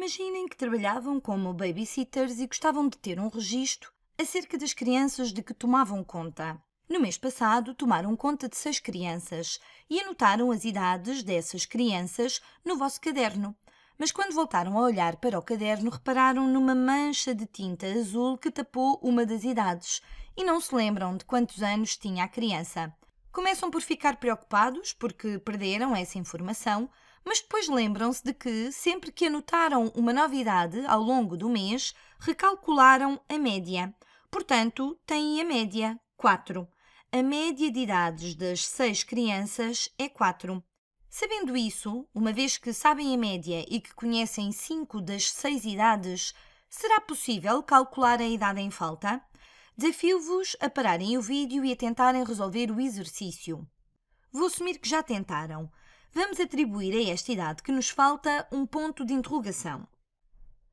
Imaginem que trabalhavam como babysitters e gostavam de ter um registro acerca das crianças de que tomavam conta. No mês passado, tomaram conta de seis crianças e anotaram as idades dessas crianças no vosso caderno. Mas quando voltaram a olhar para o caderno, repararam numa mancha de tinta azul que tapou uma das idades e não se lembram de quantos anos tinha a criança. Começam por ficar preocupados porque perderam essa informação, mas depois lembram-se de que, sempre que anotaram uma novidade ao longo do mês, recalcularam a média. Portanto, têm a média 4. A média de idades das 6 crianças é 4. Sabendo isso, uma vez que sabem a média e que conhecem 5 das 6 idades, será possível calcular a idade em falta? Desafio-vos a pararem o vídeo e a tentarem resolver o exercício. Vou assumir que já tentaram. Vamos atribuir a esta idade que nos falta um ponto de interrogação.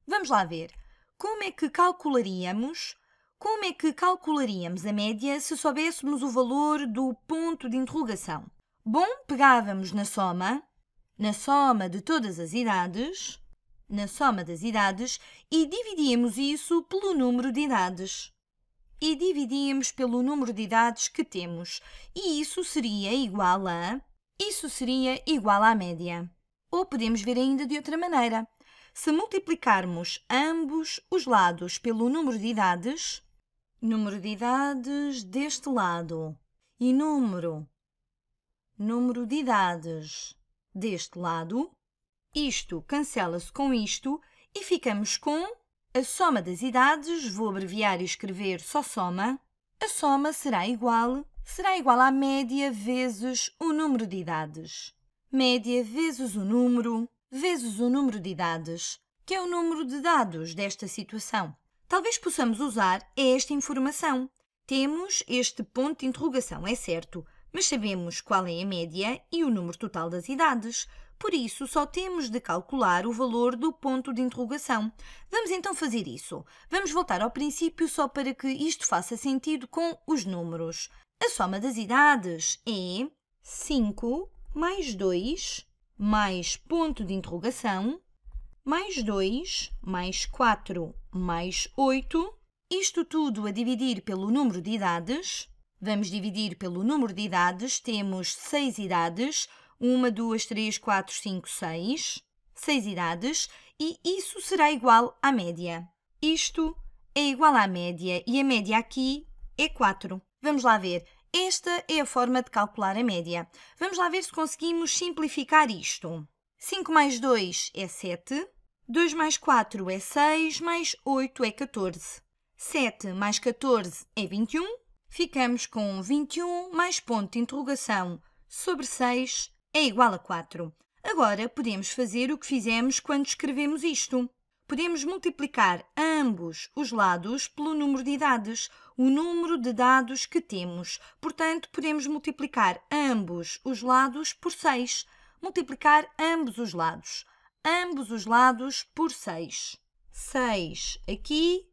Vamos lá ver. Como é que calcularíamos? Como é que calcularíamos a média se soubéssemos o valor do ponto de interrogação? Bom, pegávamos na soma, na soma de todas as idades, na soma das idades e dividíamos isso pelo número de idades e dividíamos pelo número de idades que temos, e isso seria igual a. Isso seria igual à média. Ou podemos ver ainda de outra maneira. Se multiplicarmos ambos os lados pelo número de idades, número de idades deste lado e número, número de idades deste lado, isto cancela-se com isto e ficamos com a soma das idades, vou abreviar e escrever só soma, a soma será igual, será igual à média vezes o número de idades. Média vezes o número, vezes o número de idades, que é o número de dados desta situação. Talvez possamos usar esta informação. Temos este ponto de interrogação, é certo, mas sabemos qual é a média e o número total das idades. Por isso, só temos de calcular o valor do ponto de interrogação. Vamos então fazer isso. Vamos voltar ao princípio só para que isto faça sentido com os números. A soma das idades é 5 mais 2 mais ponto de interrogação mais 2 mais 4 mais 8. Isto tudo a dividir pelo número de idades Vamos dividir pelo número de idades. Temos 6 idades. 1, 2, 3, 4, 5, 6. 6 idades. E isso será igual à média. Isto é igual à média. E a média aqui é 4. Vamos lá ver. Esta é a forma de calcular a média. Vamos lá ver se conseguimos simplificar isto. 5 mais 2 é 7. 2 mais 4 é 6, mais 8 é 14. 7 mais 14 é 21 ficamos com 21 mais ponto de interrogação sobre 6 é igual a 4. Agora podemos fazer o que fizemos quando escrevemos isto. Podemos multiplicar ambos os lados pelo número de idades, o número de dados que temos. Portanto, podemos multiplicar ambos os lados por 6. Multiplicar ambos os lados. Ambos os lados por 6. 6 aqui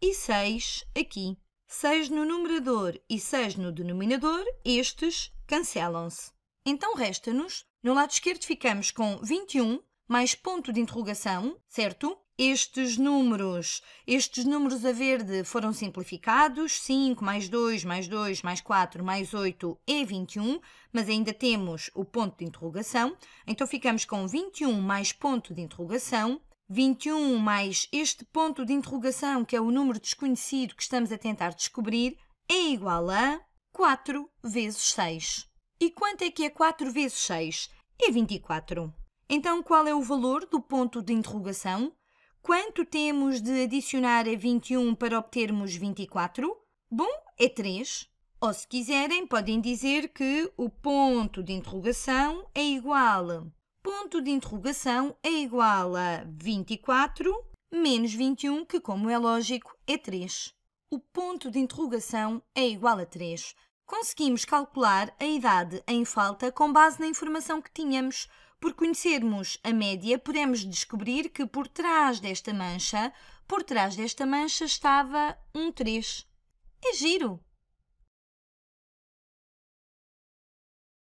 e 6 aqui. 6 no numerador e 6 no denominador, estes cancelam-se. Então resta-nos, no lado esquerdo ficamos com 21 mais ponto de interrogação, certo? Estes números, estes números a verde foram simplificados, 5 mais 2 mais 2 mais 4 mais 8 é 21, mas ainda temos o ponto de interrogação, então ficamos com 21 mais ponto de interrogação 21 mais este ponto de interrogação, que é o número desconhecido que estamos a tentar descobrir, é igual a 4 vezes 6. E quanto é que é 4 vezes 6? É 24. Então, qual é o valor do ponto de interrogação? Quanto temos de adicionar a 21 para obtermos 24? Bom, é 3. Ou, se quiserem, podem dizer que o ponto de interrogação é igual ponto de interrogação é igual a 24 menos 21, que, como é lógico, é 3. O ponto de interrogação é igual a 3. Conseguimos calcular a idade em falta com base na informação que tínhamos. Por conhecermos a média, podemos descobrir que por trás desta mancha, por trás desta mancha estava um 3. É giro!